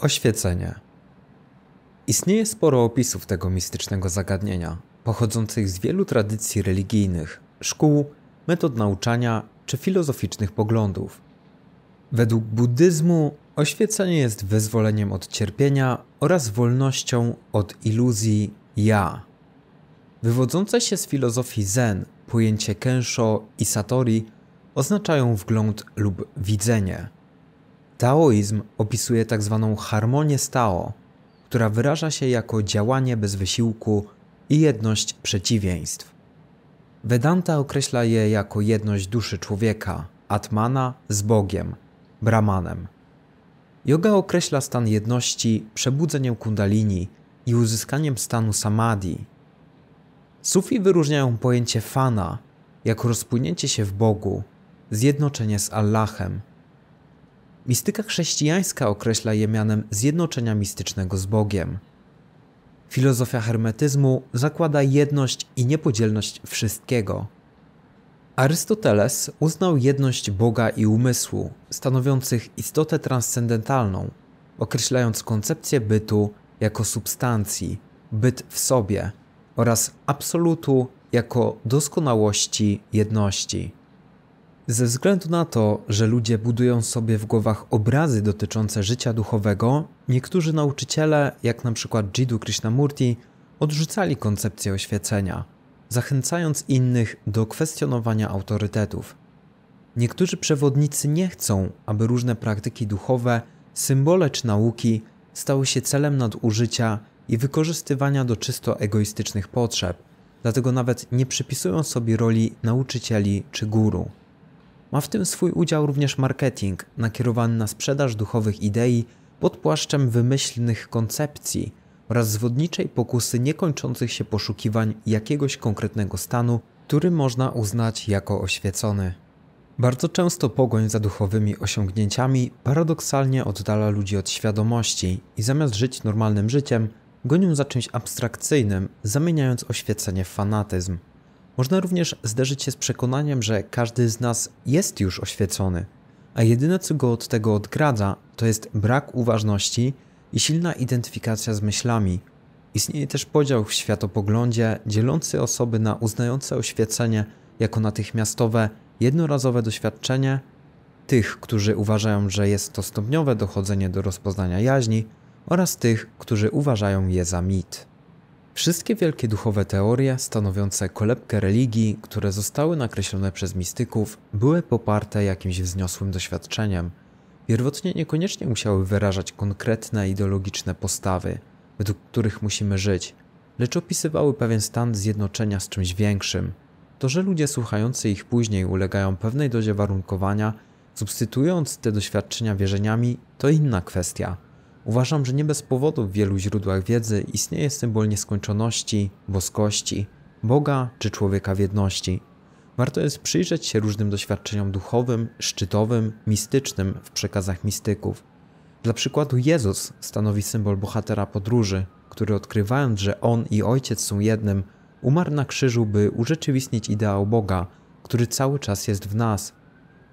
Oświecenie. Istnieje sporo opisów tego mistycznego zagadnienia, pochodzących z wielu tradycji religijnych, szkół, metod nauczania czy filozoficznych poglądów. Według buddyzmu oświecenie jest wyzwoleniem od cierpienia oraz wolnością od iluzji ja. Wywodzące się z filozofii Zen pojęcie Kensho i Satori oznaczają wgląd lub widzenie – Taoizm opisuje tzw. Tak harmonię stao, która wyraża się jako działanie bez wysiłku i jedność przeciwieństw. Vedanta określa je jako jedność duszy człowieka, Atmana z Bogiem, Brahmanem. Yoga określa stan jedności przebudzeniem kundalini i uzyskaniem stanu samadhi. Sufi wyróżniają pojęcie fana jako rozpłynięcie się w Bogu, zjednoczenie z Allahem – Mistyka chrześcijańska określa je mianem zjednoczenia mistycznego z Bogiem. Filozofia hermetyzmu zakłada jedność i niepodzielność wszystkiego. Arystoteles uznał jedność Boga i umysłu, stanowiących istotę transcendentalną, określając koncepcję bytu jako substancji, byt w sobie oraz absolutu jako doskonałości jedności. Ze względu na to, że ludzie budują sobie w głowach obrazy dotyczące życia duchowego, niektórzy nauczyciele, jak na przykład Jiddu Krishnamurti, odrzucali koncepcję oświecenia, zachęcając innych do kwestionowania autorytetów. Niektórzy przewodnicy nie chcą, aby różne praktyki duchowe, symbole czy nauki stały się celem nadużycia i wykorzystywania do czysto egoistycznych potrzeb, dlatego nawet nie przypisują sobie roli nauczycieli czy guru. Ma w tym swój udział również marketing nakierowany na sprzedaż duchowych idei pod płaszczem wymyślnych koncepcji oraz zwodniczej pokusy niekończących się poszukiwań jakiegoś konkretnego stanu, który można uznać jako oświecony. Bardzo często pogoń za duchowymi osiągnięciami paradoksalnie oddala ludzi od świadomości i zamiast żyć normalnym życiem, gonią za czymś abstrakcyjnym, zamieniając oświecenie w fanatyzm. Można również zderzyć się z przekonaniem, że każdy z nas jest już oświecony, a jedyne co go od tego odgradza, to jest brak uważności i silna identyfikacja z myślami. Istnieje też podział w światopoglądzie dzielący osoby na uznające oświecenie jako natychmiastowe, jednorazowe doświadczenie, tych, którzy uważają, że jest to stopniowe dochodzenie do rozpoznania jaźni oraz tych, którzy uważają je za mit. Wszystkie wielkie duchowe teorie stanowiące kolebkę religii, które zostały nakreślone przez mistyków, były poparte jakimś wzniosłym doświadczeniem. Pierwotnie niekoniecznie musiały wyrażać konkretne ideologiczne postawy, według których musimy żyć, lecz opisywały pewien stan zjednoczenia z czymś większym. To, że ludzie słuchający ich później ulegają pewnej dozie warunkowania, substytuując te doświadczenia wierzeniami, to inna kwestia. Uważam, że nie bez powodu w wielu źródłach wiedzy istnieje symbol nieskończoności, boskości, Boga czy człowieka w jedności. Warto jest przyjrzeć się różnym doświadczeniom duchowym, szczytowym, mistycznym w przekazach mistyków. Dla przykładu Jezus stanowi symbol bohatera podróży, który odkrywając, że On i Ojciec są jednym, umarł na krzyżu, by urzeczywistnić ideał Boga, który cały czas jest w nas.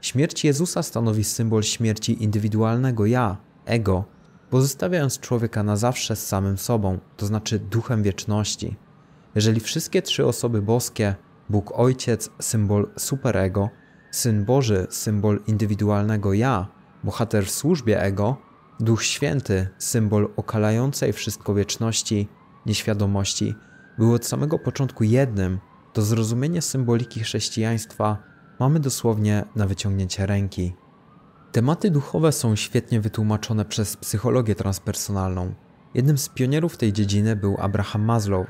Śmierć Jezusa stanowi symbol śmierci indywidualnego ja, ego, pozostawiając człowieka na zawsze z samym sobą, to znaczy duchem wieczności. Jeżeli wszystkie trzy osoby boskie, Bóg Ojciec, symbol superego, Syn Boży, symbol indywidualnego ja, bohater w służbie ego, Duch Święty, symbol okalającej wszystko wieczności, nieświadomości, był od samego początku jednym, to zrozumienie symboliki chrześcijaństwa mamy dosłownie na wyciągnięcie ręki. Tematy duchowe są świetnie wytłumaczone przez psychologię transpersonalną. Jednym z pionierów tej dziedziny był Abraham Maslow.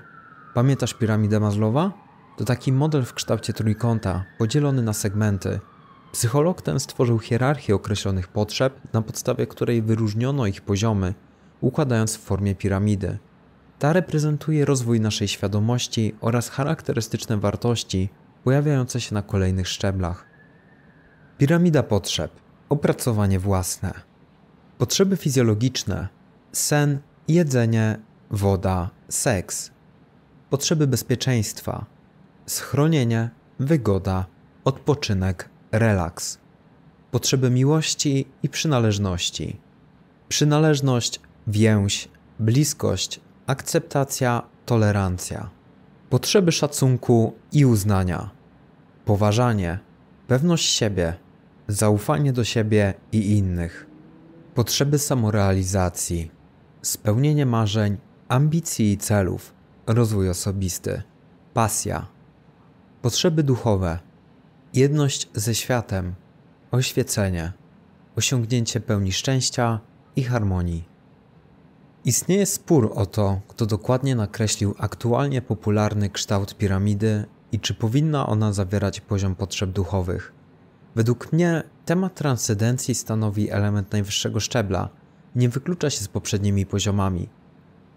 Pamiętasz piramidę Maslowa? To taki model w kształcie trójkąta, podzielony na segmenty. Psycholog ten stworzył hierarchię określonych potrzeb, na podstawie której wyróżniono ich poziomy, układając w formie piramidy. Ta reprezentuje rozwój naszej świadomości oraz charakterystyczne wartości pojawiające się na kolejnych szczeblach. Piramida potrzeb – opracowanie własne, potrzeby fizjologiczne, sen, jedzenie, woda, seks, potrzeby bezpieczeństwa, schronienie, wygoda, odpoczynek, relaks, potrzeby miłości i przynależności, przynależność, więź, bliskość, akceptacja, tolerancja, potrzeby szacunku i uznania, poważanie, pewność siebie zaufanie do siebie i innych, potrzeby samorealizacji, spełnienie marzeń, ambicji i celów, rozwój osobisty, pasja, potrzeby duchowe, jedność ze światem, oświecenie, osiągnięcie pełni szczęścia i harmonii. Istnieje spór o to, kto dokładnie nakreślił aktualnie popularny kształt piramidy i czy powinna ona zawierać poziom potrzeb duchowych. Według mnie temat transcendencji stanowi element najwyższego szczebla, nie wyklucza się z poprzednimi poziomami.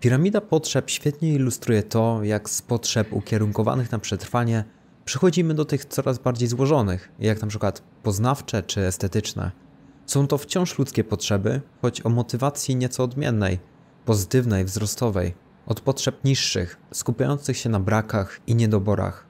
Piramida potrzeb świetnie ilustruje to, jak z potrzeb ukierunkowanych na przetrwanie przechodzimy do tych coraz bardziej złożonych, jak na przykład poznawcze czy estetyczne. Są to wciąż ludzkie potrzeby, choć o motywacji nieco odmiennej, pozytywnej, wzrostowej, od potrzeb niższych, skupiających się na brakach i niedoborach.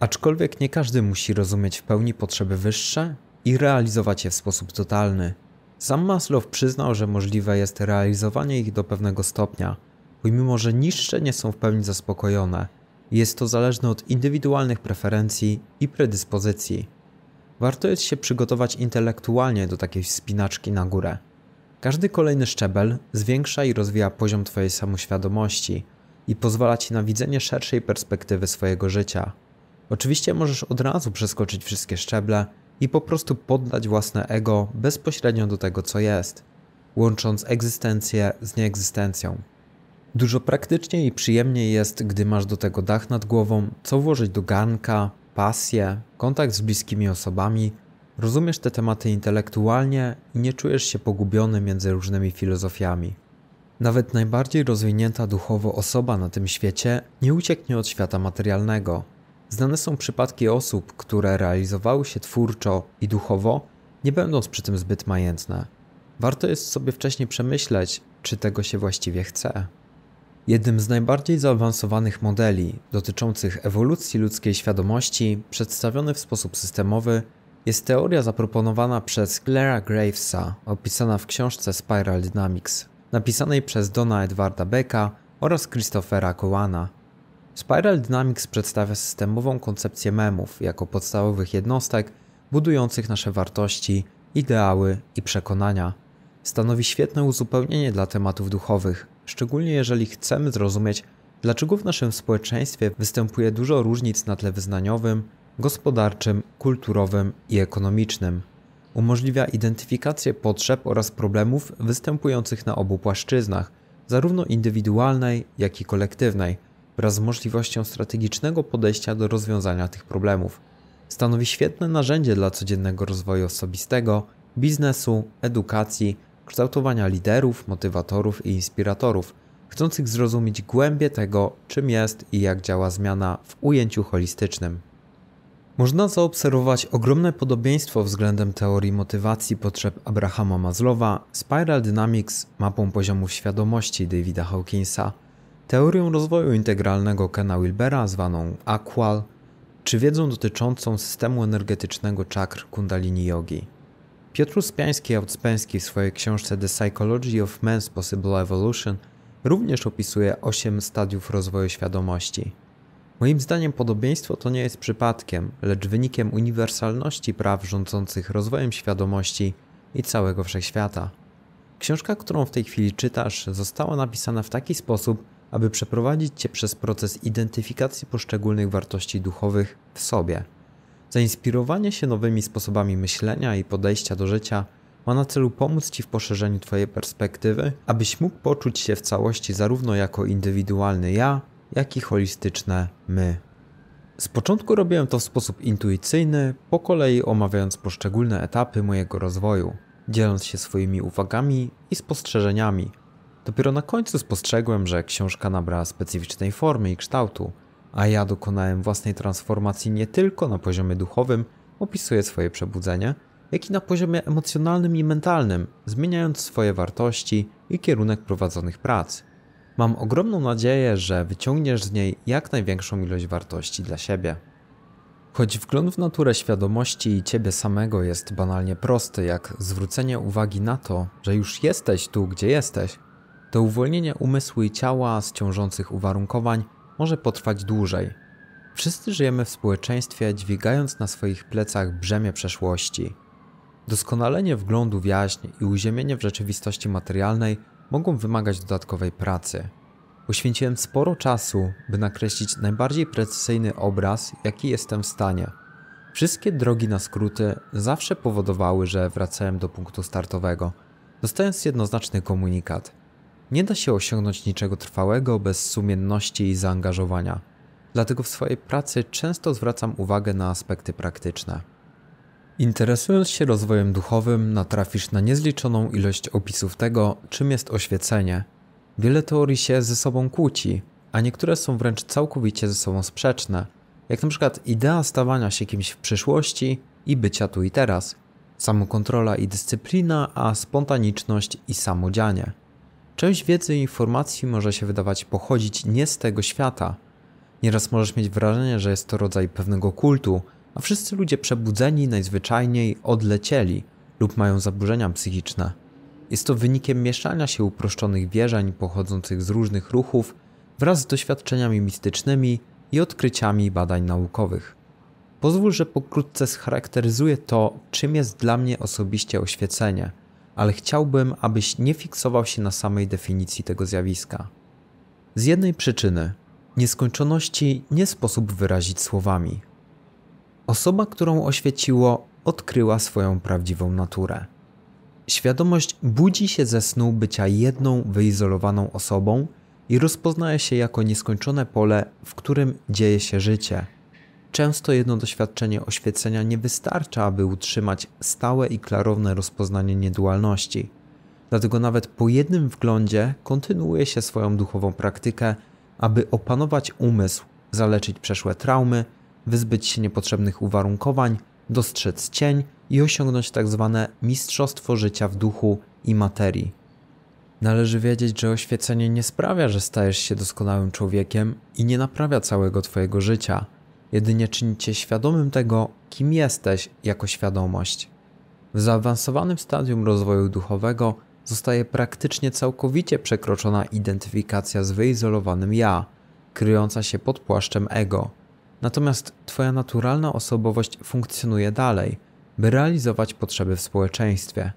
Aczkolwiek nie każdy musi rozumieć w pełni potrzeby wyższe i realizować je w sposób totalny. Sam Maslow przyznał, że możliwe jest realizowanie ich do pewnego stopnia, pomimo że niższe nie są w pełni zaspokojone. Jest to zależne od indywidualnych preferencji i predyspozycji. Warto jest się przygotować intelektualnie do takiej wspinaczki na górę. Każdy kolejny szczebel zwiększa i rozwija poziom Twojej samoświadomości i pozwala Ci na widzenie szerszej perspektywy swojego życia. Oczywiście możesz od razu przeskoczyć wszystkie szczeble i po prostu poddać własne ego bezpośrednio do tego, co jest, łącząc egzystencję z nieegzystencją. Dużo praktyczniej i przyjemniej jest, gdy masz do tego dach nad głową, co włożyć do garnka, pasję, kontakt z bliskimi osobami, rozumiesz te tematy intelektualnie i nie czujesz się pogubiony między różnymi filozofiami. Nawet najbardziej rozwinięta duchowo osoba na tym świecie nie ucieknie od świata materialnego, Znane są przypadki osób, które realizowały się twórczo i duchowo, nie będąc przy tym zbyt majętne. Warto jest sobie wcześniej przemyśleć, czy tego się właściwie chce. Jednym z najbardziej zaawansowanych modeli dotyczących ewolucji ludzkiej świadomości, przedstawiony w sposób systemowy, jest teoria zaproponowana przez Clara Gravesa, opisana w książce Spiral Dynamics, napisanej przez Dona Edwarda Becka oraz Christophera Coana. Spiral Dynamics przedstawia systemową koncepcję memów jako podstawowych jednostek budujących nasze wartości, ideały i przekonania. Stanowi świetne uzupełnienie dla tematów duchowych, szczególnie jeżeli chcemy zrozumieć, dlaczego w naszym społeczeństwie występuje dużo różnic na tle wyznaniowym, gospodarczym, kulturowym i ekonomicznym. Umożliwia identyfikację potrzeb oraz problemów występujących na obu płaszczyznach, zarówno indywidualnej, jak i kolektywnej – wraz z możliwością strategicznego podejścia do rozwiązania tych problemów. Stanowi świetne narzędzie dla codziennego rozwoju osobistego, biznesu, edukacji, kształtowania liderów, motywatorów i inspiratorów, chcących zrozumieć głębie tego, czym jest i jak działa zmiana w ujęciu holistycznym. Można zaobserwować ogromne podobieństwo względem teorii motywacji potrzeb Abrahama Maslowa, Spiral Dynamics, mapą poziomów świadomości Davida Hawkinsa – Teorią rozwoju integralnego Kena Wilbera, zwaną Aqual, czy wiedzą dotyczącą systemu energetycznego czakr Kundalini Yogi. Piotr Piański i w swojej książce The Psychology of Man's Possible Evolution również opisuje 8 stadiów rozwoju świadomości. Moim zdaniem podobieństwo to nie jest przypadkiem, lecz wynikiem uniwersalności praw rządzących rozwojem świadomości i całego wszechświata. Książka, którą w tej chwili czytasz, została napisana w taki sposób, aby przeprowadzić Cię przez proces identyfikacji poszczególnych wartości duchowych w sobie. Zainspirowanie się nowymi sposobami myślenia i podejścia do życia ma na celu pomóc Ci w poszerzeniu Twojej perspektywy, abyś mógł poczuć się w całości zarówno jako indywidualny ja, jak i holistyczne my. Z początku robiłem to w sposób intuicyjny, po kolei omawiając poszczególne etapy mojego rozwoju, dzieląc się swoimi uwagami i spostrzeżeniami, Dopiero na końcu spostrzegłem, że książka nabrała specyficznej formy i kształtu, a ja dokonałem własnej transformacji nie tylko na poziomie duchowym, opisuję swoje przebudzenie, jak i na poziomie emocjonalnym i mentalnym, zmieniając swoje wartości i kierunek prowadzonych prac. Mam ogromną nadzieję, że wyciągniesz z niej jak największą ilość wartości dla siebie. Choć wgląd w naturę świadomości i ciebie samego jest banalnie prosty, jak zwrócenie uwagi na to, że już jesteś tu, gdzie jesteś, to uwolnienie umysłu i ciała z ciążących uwarunkowań może potrwać dłużej. Wszyscy żyjemy w społeczeństwie, dźwigając na swoich plecach brzemię przeszłości. Doskonalenie wglądu w jaźń i uziemienie w rzeczywistości materialnej mogą wymagać dodatkowej pracy. Poświęciłem sporo czasu, by nakreślić najbardziej precyzyjny obraz, jaki jestem w stanie. Wszystkie drogi na skróty zawsze powodowały, że wracałem do punktu startowego, dostając jednoznaczny komunikat – nie da się osiągnąć niczego trwałego bez sumienności i zaangażowania. Dlatego w swojej pracy często zwracam uwagę na aspekty praktyczne. Interesując się rozwojem duchowym, natrafisz na niezliczoną ilość opisów tego, czym jest oświecenie. Wiele teorii się ze sobą kłóci, a niektóre są wręcz całkowicie ze sobą sprzeczne, jak na przykład idea stawania się kimś w przyszłości i bycia tu i teraz, samokontrola i dyscyplina, a spontaniczność i samodzianie. Część wiedzy i informacji może się wydawać pochodzić nie z tego świata. Nieraz możesz mieć wrażenie, że jest to rodzaj pewnego kultu, a wszyscy ludzie przebudzeni najzwyczajniej odlecieli lub mają zaburzenia psychiczne. Jest to wynikiem mieszania się uproszczonych wierzeń pochodzących z różnych ruchów wraz z doświadczeniami mistycznymi i odkryciami badań naukowych. Pozwól, że pokrótce scharakteryzuję to, czym jest dla mnie osobiście oświecenie – ale chciałbym, abyś nie fiksował się na samej definicji tego zjawiska. Z jednej przyczyny nieskończoności nie sposób wyrazić słowami. Osoba, którą oświeciło, odkryła swoją prawdziwą naturę. Świadomość budzi się ze snu bycia jedną wyizolowaną osobą i rozpoznaje się jako nieskończone pole, w którym dzieje się życie – Często jedno doświadczenie oświecenia nie wystarcza, aby utrzymać stałe i klarowne rozpoznanie niedualności. Dlatego nawet po jednym wglądzie kontynuuje się swoją duchową praktykę, aby opanować umysł, zaleczyć przeszłe traumy, wyzbyć się niepotrzebnych uwarunkowań, dostrzec cień i osiągnąć tzw. Tak mistrzostwo życia w duchu i materii. Należy wiedzieć, że oświecenie nie sprawia, że stajesz się doskonałym człowiekiem i nie naprawia całego twojego życia – jedynie czyni cię świadomym tego, kim jesteś jako świadomość. W zaawansowanym stadium rozwoju duchowego zostaje praktycznie całkowicie przekroczona identyfikacja z wyizolowanym ja, kryjąca się pod płaszczem ego. Natomiast Twoja naturalna osobowość funkcjonuje dalej, by realizować potrzeby w społeczeństwie.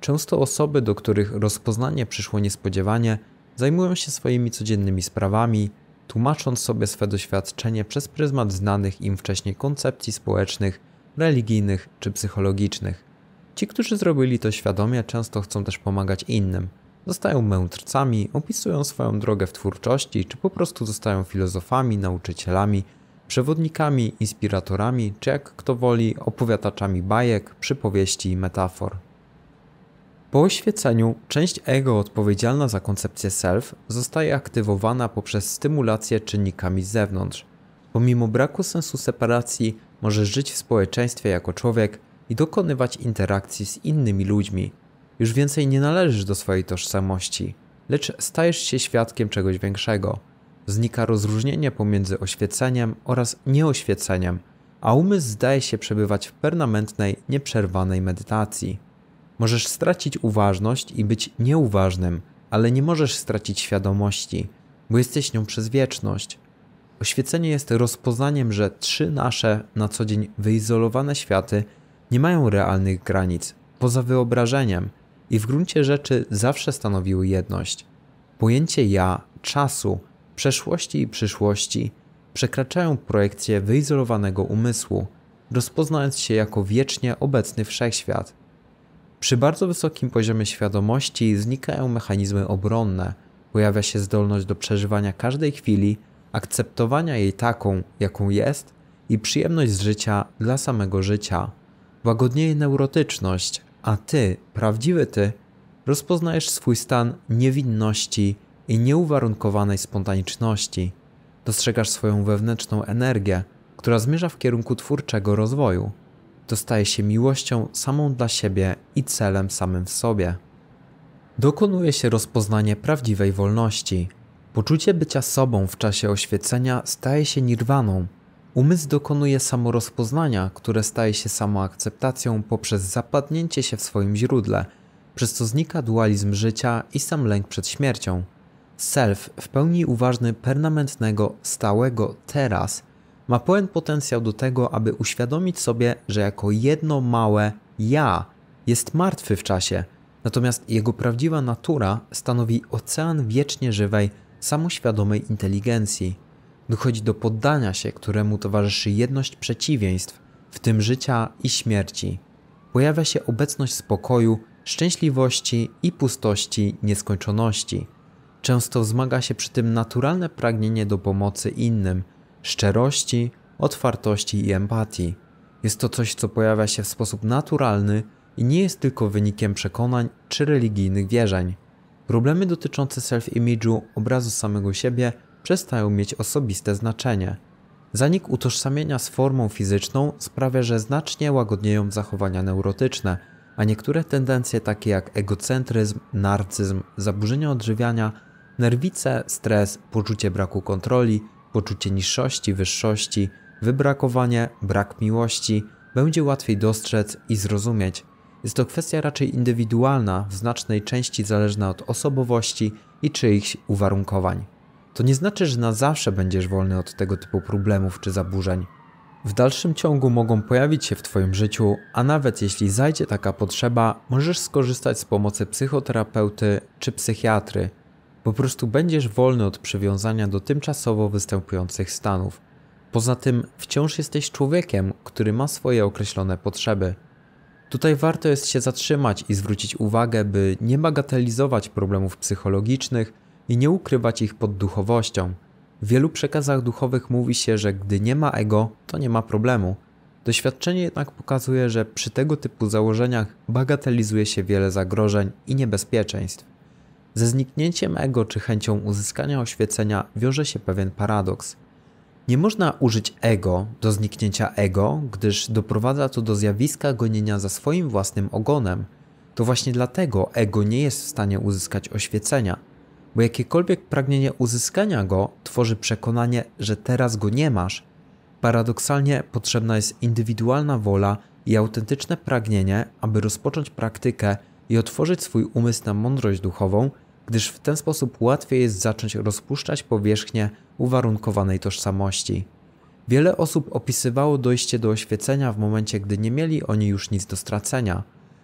Często osoby, do których rozpoznanie przyszło niespodziewanie, zajmują się swoimi codziennymi sprawami, tłumacząc sobie swe doświadczenie przez pryzmat znanych im wcześniej koncepcji społecznych, religijnych czy psychologicznych. Ci, którzy zrobili to świadomie, często chcą też pomagać innym. Zostają mędrcami, opisują swoją drogę w twórczości, czy po prostu zostają filozofami, nauczycielami, przewodnikami, inspiratorami, czy jak kto woli, opowiadaczami bajek, przypowieści i metafor. Po oświeceniu część ego odpowiedzialna za koncepcję self zostaje aktywowana poprzez stymulację czynnikami z zewnątrz. Pomimo braku sensu separacji, możesz żyć w społeczeństwie jako człowiek i dokonywać interakcji z innymi ludźmi. Już więcej nie należysz do swojej tożsamości, lecz stajesz się świadkiem czegoś większego. Znika rozróżnienie pomiędzy oświeceniem oraz nieoświeceniem, a umysł zdaje się przebywać w permanentnej, nieprzerwanej medytacji. Możesz stracić uważność i być nieuważnym, ale nie możesz stracić świadomości, bo jesteś nią przez wieczność. Oświecenie jest rozpoznaniem, że trzy nasze na co dzień wyizolowane światy nie mają realnych granic poza wyobrażeniem i w gruncie rzeczy zawsze stanowiły jedność. Pojęcie ja, czasu, przeszłości i przyszłości przekraczają projekcję wyizolowanego umysłu, rozpoznając się jako wiecznie obecny wszechświat. Przy bardzo wysokim poziomie świadomości znikają mechanizmy obronne, pojawia się zdolność do przeżywania każdej chwili, akceptowania jej taką, jaką jest i przyjemność z życia dla samego życia. Łagodnieje neurotyczność, a ty, prawdziwy ty, rozpoznajesz swój stan niewinności i nieuwarunkowanej spontaniczności. Dostrzegasz swoją wewnętrzną energię, która zmierza w kierunku twórczego rozwoju to staje się miłością samą dla siebie i celem samym w sobie. Dokonuje się rozpoznanie prawdziwej wolności. Poczucie bycia sobą w czasie oświecenia staje się nirwaną. Umysł dokonuje samorozpoznania, które staje się samoakceptacją poprzez zapadnięcie się w swoim źródle, przez co znika dualizm życia i sam lęk przed śmiercią. Self w pełni uważny permanentnego, stałego teraz – ma pełen potencjał do tego, aby uświadomić sobie, że jako jedno małe ja jest martwy w czasie, natomiast jego prawdziwa natura stanowi ocean wiecznie żywej, samoświadomej inteligencji. Dochodzi do poddania się, któremu towarzyszy jedność przeciwieństw, w tym życia i śmierci. Pojawia się obecność spokoju, szczęśliwości i pustości nieskończoności. Często wzmaga się przy tym naturalne pragnienie do pomocy innym – szczerości, otwartości i empatii. Jest to coś, co pojawia się w sposób naturalny i nie jest tylko wynikiem przekonań czy religijnych wierzeń. Problemy dotyczące self-imidżu, obrazu samego siebie, przestają mieć osobiste znaczenie. Zanik utożsamienia z formą fizyczną sprawia, że znacznie łagodnieją zachowania neurotyczne, a niektóre tendencje takie jak egocentryzm, narcyzm, zaburzenia odżywiania, nerwice, stres, poczucie braku kontroli poczucie niższości, wyższości, wybrakowanie, brak miłości będzie łatwiej dostrzec i zrozumieć. Jest to kwestia raczej indywidualna, w znacznej części zależna od osobowości i czyichś uwarunkowań. To nie znaczy, że na zawsze będziesz wolny od tego typu problemów czy zaburzeń. W dalszym ciągu mogą pojawić się w Twoim życiu, a nawet jeśli zajdzie taka potrzeba, możesz skorzystać z pomocy psychoterapeuty czy psychiatry, po prostu będziesz wolny od przywiązania do tymczasowo występujących stanów. Poza tym wciąż jesteś człowiekiem, który ma swoje określone potrzeby. Tutaj warto jest się zatrzymać i zwrócić uwagę, by nie bagatelizować problemów psychologicznych i nie ukrywać ich pod duchowością. W wielu przekazach duchowych mówi się, że gdy nie ma ego, to nie ma problemu. Doświadczenie jednak pokazuje, że przy tego typu założeniach bagatelizuje się wiele zagrożeń i niebezpieczeństw. Ze zniknięciem ego czy chęcią uzyskania oświecenia wiąże się pewien paradoks. Nie można użyć ego do zniknięcia ego, gdyż doprowadza to do zjawiska gonienia za swoim własnym ogonem. To właśnie dlatego ego nie jest w stanie uzyskać oświecenia, bo jakiekolwiek pragnienie uzyskania go tworzy przekonanie, że teraz go nie masz. Paradoksalnie potrzebna jest indywidualna wola i autentyczne pragnienie, aby rozpocząć praktykę, i otworzyć swój umysł na mądrość duchową, gdyż w ten sposób łatwiej jest zacząć rozpuszczać powierzchnię uwarunkowanej tożsamości. Wiele osób opisywało dojście do oświecenia w momencie, gdy nie mieli oni już nic do stracenia.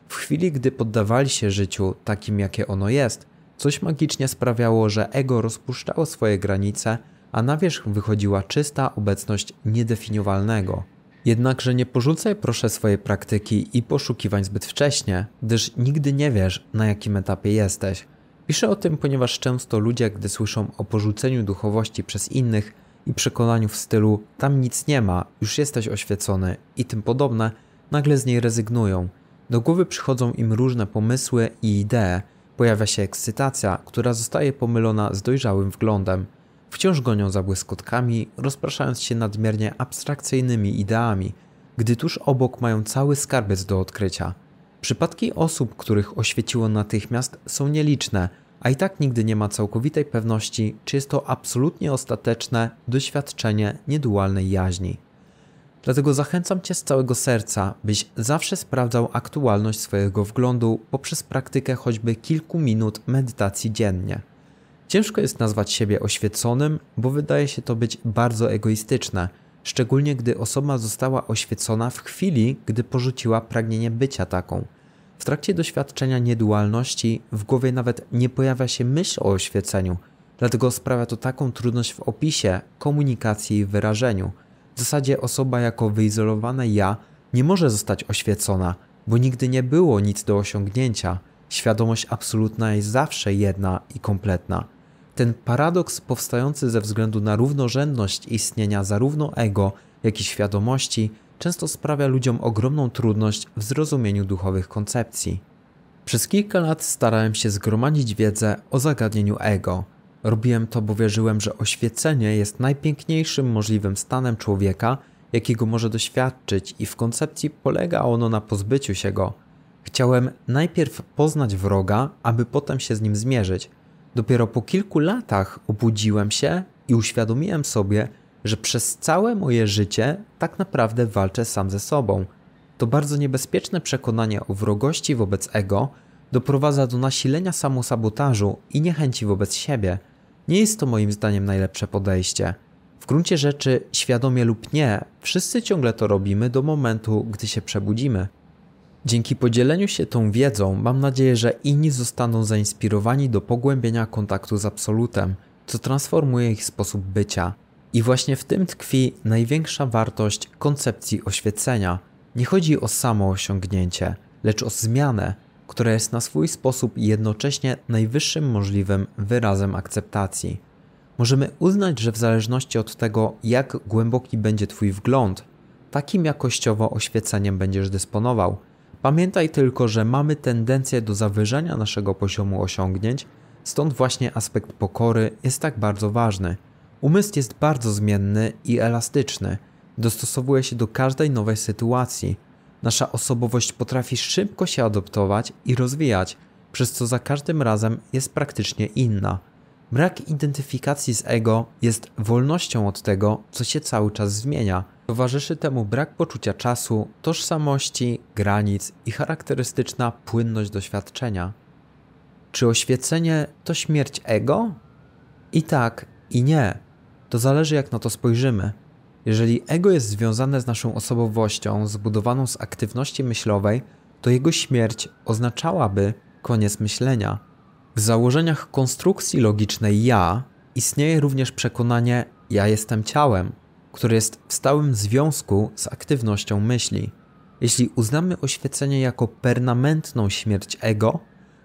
W chwili, gdy poddawali się życiu takim, jakie ono jest, coś magicznie sprawiało, że ego rozpuszczało swoje granice, a na wierzch wychodziła czysta obecność niedefiniowalnego. Jednakże nie porzucaj proszę swojej praktyki i poszukiwań zbyt wcześnie, gdyż nigdy nie wiesz, na jakim etapie jesteś. Piszę o tym, ponieważ często ludzie, gdy słyszą o porzuceniu duchowości przez innych i przekonaniu w stylu tam nic nie ma, już jesteś oświecony i tym podobne, nagle z niej rezygnują. Do głowy przychodzą im różne pomysły i idee, pojawia się ekscytacja, która zostaje pomylona z dojrzałym wglądem. Wciąż gonią za błyskotkami, rozpraszając się nadmiernie abstrakcyjnymi ideami, gdy tuż obok mają cały skarbiec do odkrycia. Przypadki osób, których oświeciło natychmiast, są nieliczne, a i tak nigdy nie ma całkowitej pewności, czy jest to absolutnie ostateczne doświadczenie niedualnej jaźni. Dlatego zachęcam Cię z całego serca, byś zawsze sprawdzał aktualność swojego wglądu poprzez praktykę choćby kilku minut medytacji dziennie. Ciężko jest nazwać siebie oświeconym, bo wydaje się to być bardzo egoistyczne, szczególnie gdy osoba została oświecona w chwili, gdy porzuciła pragnienie bycia taką. W trakcie doświadczenia niedualności w głowie nawet nie pojawia się myśl o oświeceniu, dlatego sprawia to taką trudność w opisie, komunikacji i wyrażeniu. W zasadzie osoba jako wyizolowane ja nie może zostać oświecona, bo nigdy nie było nic do osiągnięcia. Świadomość absolutna jest zawsze jedna i kompletna. Ten paradoks powstający ze względu na równorzędność istnienia zarówno ego, jak i świadomości często sprawia ludziom ogromną trudność w zrozumieniu duchowych koncepcji. Przez kilka lat starałem się zgromadzić wiedzę o zagadnieniu ego. Robiłem to, bo wierzyłem, że oświecenie jest najpiękniejszym możliwym stanem człowieka, jakiego może doświadczyć, i w koncepcji polega ono na pozbyciu się go. Chciałem najpierw poznać wroga, aby potem się z nim zmierzyć, Dopiero po kilku latach obudziłem się i uświadomiłem sobie, że przez całe moje życie tak naprawdę walczę sam ze sobą. To bardzo niebezpieczne przekonanie o wrogości wobec ego doprowadza do nasilenia samosabotażu i niechęci wobec siebie. Nie jest to moim zdaniem najlepsze podejście. W gruncie rzeczy, świadomie lub nie, wszyscy ciągle to robimy do momentu, gdy się przebudzimy. Dzięki podzieleniu się tą wiedzą mam nadzieję, że inni zostaną zainspirowani do pogłębienia kontaktu z absolutem, co transformuje ich sposób bycia. I właśnie w tym tkwi największa wartość koncepcji oświecenia. Nie chodzi o samo osiągnięcie, lecz o zmianę, która jest na swój sposób jednocześnie najwyższym możliwym wyrazem akceptacji. Możemy uznać, że w zależności od tego, jak głęboki będzie Twój wgląd, takim jakościowo oświeceniem będziesz dysponował – Pamiętaj tylko, że mamy tendencję do zawyżania naszego poziomu osiągnięć, stąd właśnie aspekt pokory jest tak bardzo ważny. Umysł jest bardzo zmienny i elastyczny, dostosowuje się do każdej nowej sytuacji. Nasza osobowość potrafi szybko się adoptować i rozwijać, przez co za każdym razem jest praktycznie inna. Brak identyfikacji z ego jest wolnością od tego, co się cały czas zmienia Towarzyszy temu brak poczucia czasu, tożsamości, granic i charakterystyczna płynność doświadczenia. Czy oświecenie to śmierć ego? I tak, i nie. To zależy jak na to spojrzymy. Jeżeli ego jest związane z naszą osobowością, zbudowaną z aktywności myślowej, to jego śmierć oznaczałaby koniec myślenia. W założeniach konstrukcji logicznej ja istnieje również przekonanie ja jestem ciałem, który jest w stałym związku z aktywnością myśli. Jeśli uznamy oświecenie jako permanentną śmierć ego,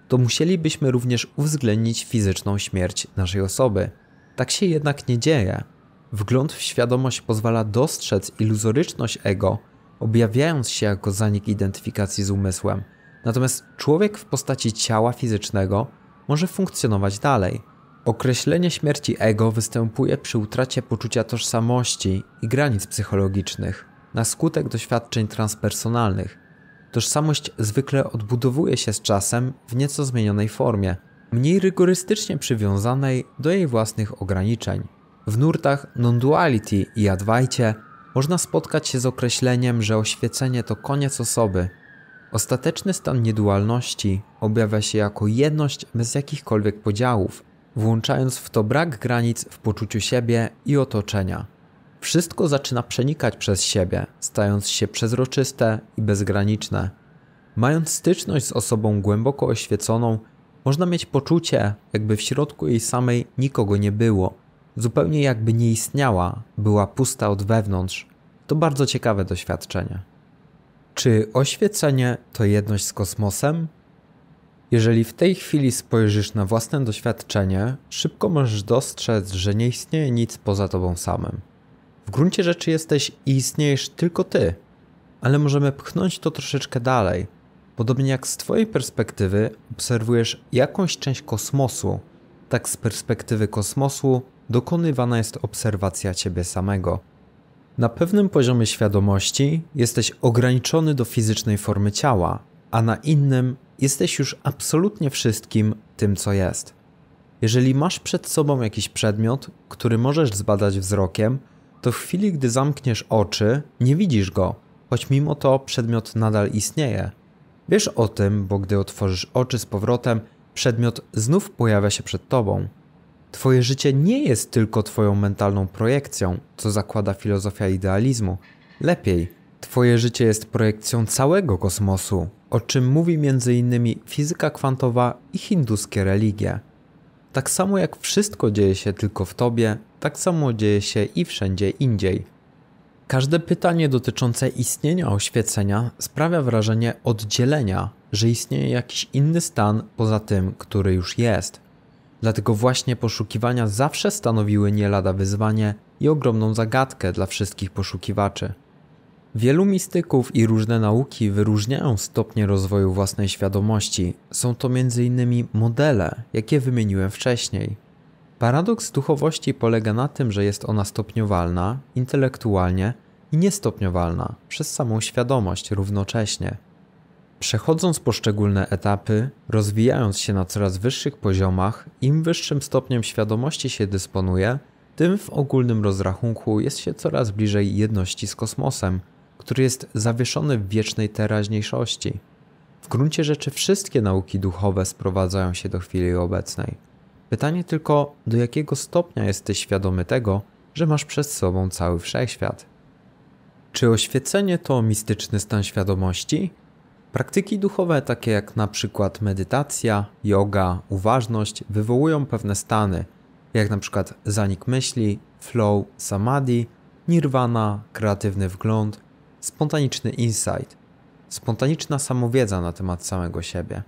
to musielibyśmy również uwzględnić fizyczną śmierć naszej osoby. Tak się jednak nie dzieje. Wgląd w świadomość pozwala dostrzec iluzoryczność ego, objawiając się jako zanik identyfikacji z umysłem. Natomiast człowiek w postaci ciała fizycznego może funkcjonować dalej. Określenie śmierci ego występuje przy utracie poczucia tożsamości i granic psychologicznych na skutek doświadczeń transpersonalnych. Tożsamość zwykle odbudowuje się z czasem w nieco zmienionej formie, mniej rygorystycznie przywiązanej do jej własnych ograniczeń. W nurtach non-duality i adwajcie można spotkać się z określeniem, że oświecenie to koniec osoby. Ostateczny stan niedualności objawia się jako jedność bez jakichkolwiek podziałów – włączając w to brak granic w poczuciu siebie i otoczenia. Wszystko zaczyna przenikać przez siebie, stając się przezroczyste i bezgraniczne. Mając styczność z osobą głęboko oświeconą, można mieć poczucie, jakby w środku jej samej nikogo nie było, zupełnie jakby nie istniała, była pusta od wewnątrz. To bardzo ciekawe doświadczenie. Czy oświecenie to jedność z kosmosem? Jeżeli w tej chwili spojrzysz na własne doświadczenie, szybko możesz dostrzec, że nie istnieje nic poza tobą samym. W gruncie rzeczy jesteś i istniejesz tylko ty, ale możemy pchnąć to troszeczkę dalej. Podobnie jak z twojej perspektywy obserwujesz jakąś część kosmosu, tak z perspektywy kosmosu dokonywana jest obserwacja ciebie samego. Na pewnym poziomie świadomości jesteś ograniczony do fizycznej formy ciała, a na innym jesteś już absolutnie wszystkim tym, co jest. Jeżeli masz przed sobą jakiś przedmiot, który możesz zbadać wzrokiem, to w chwili, gdy zamkniesz oczy, nie widzisz go, choć mimo to przedmiot nadal istnieje. Wiesz o tym, bo gdy otworzysz oczy z powrotem, przedmiot znów pojawia się przed tobą. Twoje życie nie jest tylko twoją mentalną projekcją, co zakłada filozofia idealizmu. Lepiej, Twoje życie jest projekcją całego kosmosu, o czym mówi m.in. fizyka kwantowa i hinduskie religie. Tak samo jak wszystko dzieje się tylko w tobie, tak samo dzieje się i wszędzie indziej. Każde pytanie dotyczące istnienia oświecenia sprawia wrażenie oddzielenia, że istnieje jakiś inny stan poza tym, który już jest. Dlatego właśnie poszukiwania zawsze stanowiły nie lada wyzwanie i ogromną zagadkę dla wszystkich poszukiwaczy. Wielu mistyków i różne nauki wyróżniają stopnie rozwoju własnej świadomości. Są to m.in. modele, jakie wymieniłem wcześniej. Paradoks duchowości polega na tym, że jest ona stopniowalna, intelektualnie i niestopniowalna, przez samą świadomość równocześnie. Przechodząc poszczególne etapy, rozwijając się na coraz wyższych poziomach, im wyższym stopniem świadomości się dysponuje, tym w ogólnym rozrachunku jest się coraz bliżej jedności z kosmosem, który jest zawieszony w wiecznej teraźniejszości. W gruncie rzeczy wszystkie nauki duchowe sprowadzają się do chwili obecnej. Pytanie tylko, do jakiego stopnia jesteś świadomy tego, że masz przed sobą cały wszechświat. Czy oświecenie to mistyczny stan świadomości? Praktyki duchowe takie jak na przykład medytacja, yoga, uważność wywołują pewne stany, jak na przykład zanik myśli, flow, samadhi, nirvana, kreatywny wgląd, spontaniczny insight, spontaniczna samowiedza na temat samego siebie,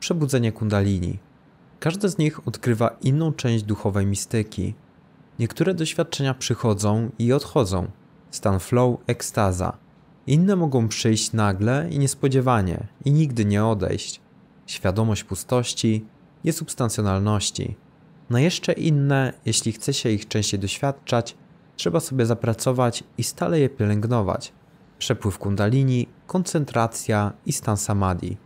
przebudzenie kundalini. Każde z nich odkrywa inną część duchowej mistyki. Niektóre doświadczenia przychodzą i odchodzą, stan flow, ekstaza. Inne mogą przyjść nagle i niespodziewanie i nigdy nie odejść. Świadomość pustości, niesubstancjonalności. Na no jeszcze inne, jeśli chce się ich częściej doświadczać, trzeba sobie zapracować i stale je pielęgnować – przepływ kundalini, koncentracja i stan samadhi.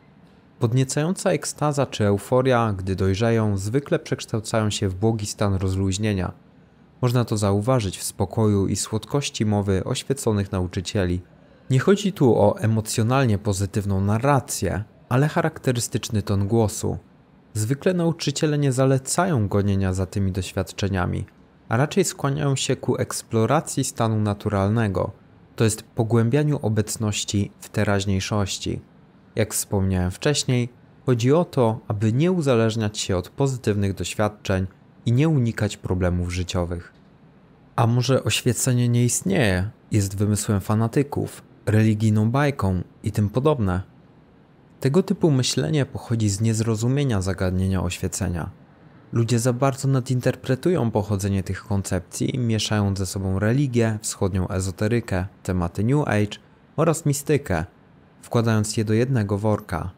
Podniecająca ekstaza czy euforia, gdy dojrzeją, zwykle przekształcają się w błogi stan rozluźnienia. Można to zauważyć w spokoju i słodkości mowy oświeconych nauczycieli. Nie chodzi tu o emocjonalnie pozytywną narrację, ale charakterystyczny ton głosu. Zwykle nauczyciele nie zalecają gonienia za tymi doświadczeniami, a raczej skłaniają się ku eksploracji stanu naturalnego – to jest pogłębianiu obecności w teraźniejszości. Jak wspomniałem wcześniej, chodzi o to, aby nie uzależniać się od pozytywnych doświadczeń i nie unikać problemów życiowych. A może oświecenie nie istnieje, jest wymysłem fanatyków, religijną bajką i tym podobne? Tego typu myślenie pochodzi z niezrozumienia zagadnienia oświecenia Ludzie za bardzo nadinterpretują pochodzenie tych koncepcji, mieszając ze sobą religię, wschodnią ezoterykę, tematy New Age oraz mistykę, wkładając je do jednego worka.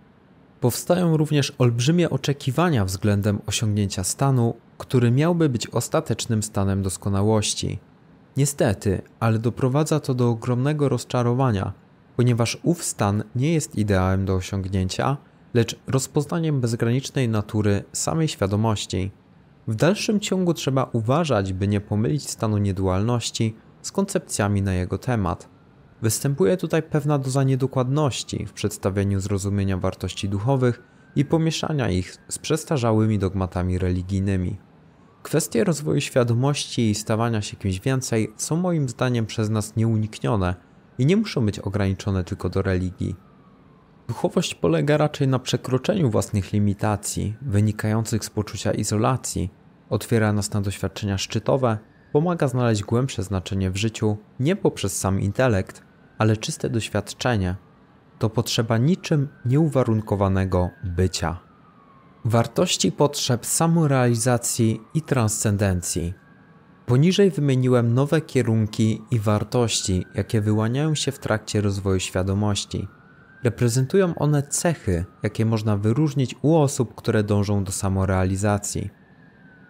Powstają również olbrzymie oczekiwania względem osiągnięcia stanu, który miałby być ostatecznym stanem doskonałości. Niestety, ale doprowadza to do ogromnego rozczarowania, ponieważ ów stan nie jest ideałem do osiągnięcia, lecz rozpoznaniem bezgranicznej natury samej świadomości. W dalszym ciągu trzeba uważać, by nie pomylić stanu niedualności z koncepcjami na jego temat. Występuje tutaj pewna doza niedokładności w przedstawieniu zrozumienia wartości duchowych i pomieszania ich z przestarzałymi dogmatami religijnymi. Kwestie rozwoju świadomości i stawania się kimś więcej są moim zdaniem przez nas nieuniknione i nie muszą być ograniczone tylko do religii. Duchowość polega raczej na przekroczeniu własnych limitacji wynikających z poczucia izolacji, otwiera nas na doświadczenia szczytowe, pomaga znaleźć głębsze znaczenie w życiu nie poprzez sam intelekt, ale czyste doświadczenie. To potrzeba niczym nieuwarunkowanego bycia. Wartości potrzeb samorealizacji i transcendencji. Poniżej wymieniłem nowe kierunki i wartości, jakie wyłaniają się w trakcie rozwoju świadomości. Reprezentują one cechy, jakie można wyróżnić u osób, które dążą do samorealizacji.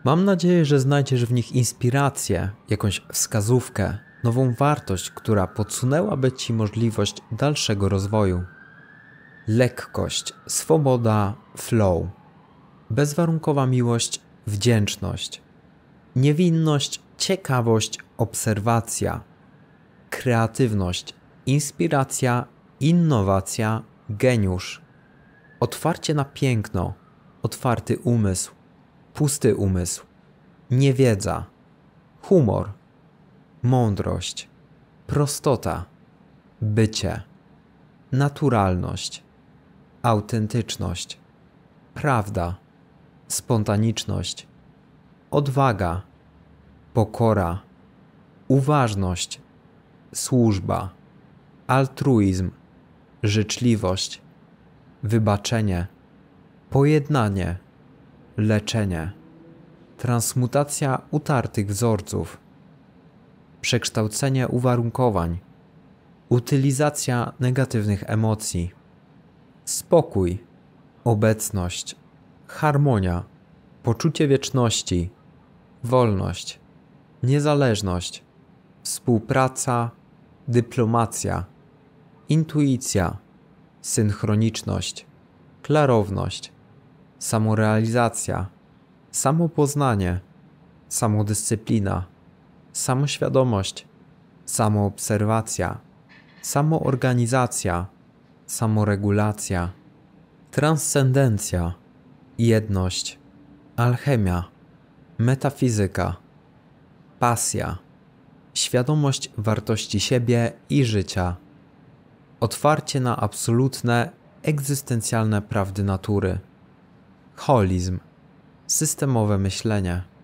Mam nadzieję, że znajdziesz w nich inspirację, jakąś wskazówkę, nową wartość, która podsunęłaby Ci możliwość dalszego rozwoju. Lekkość, swoboda, flow, bezwarunkowa miłość, wdzięczność, niewinność, ciekawość, obserwacja, kreatywność, inspiracja innowacja, geniusz, otwarcie na piękno, otwarty umysł, pusty umysł, niewiedza, humor, mądrość, prostota, bycie, naturalność, autentyczność, prawda, spontaniczność, odwaga, pokora, uważność, służba, altruizm, życzliwość, wybaczenie, pojednanie, leczenie, transmutacja utartych wzorców, przekształcenie uwarunkowań, utylizacja negatywnych emocji, spokój, obecność, harmonia, poczucie wieczności, wolność, niezależność, współpraca, dyplomacja intuicja, synchroniczność, klarowność, samorealizacja, samopoznanie, samodyscyplina, samoświadomość, samoobserwacja, samoorganizacja, samoregulacja, transcendencja, jedność, alchemia, metafizyka, pasja, świadomość wartości siebie i życia otwarcie na absolutne, egzystencjalne prawdy natury. Holizm systemowe myślenie.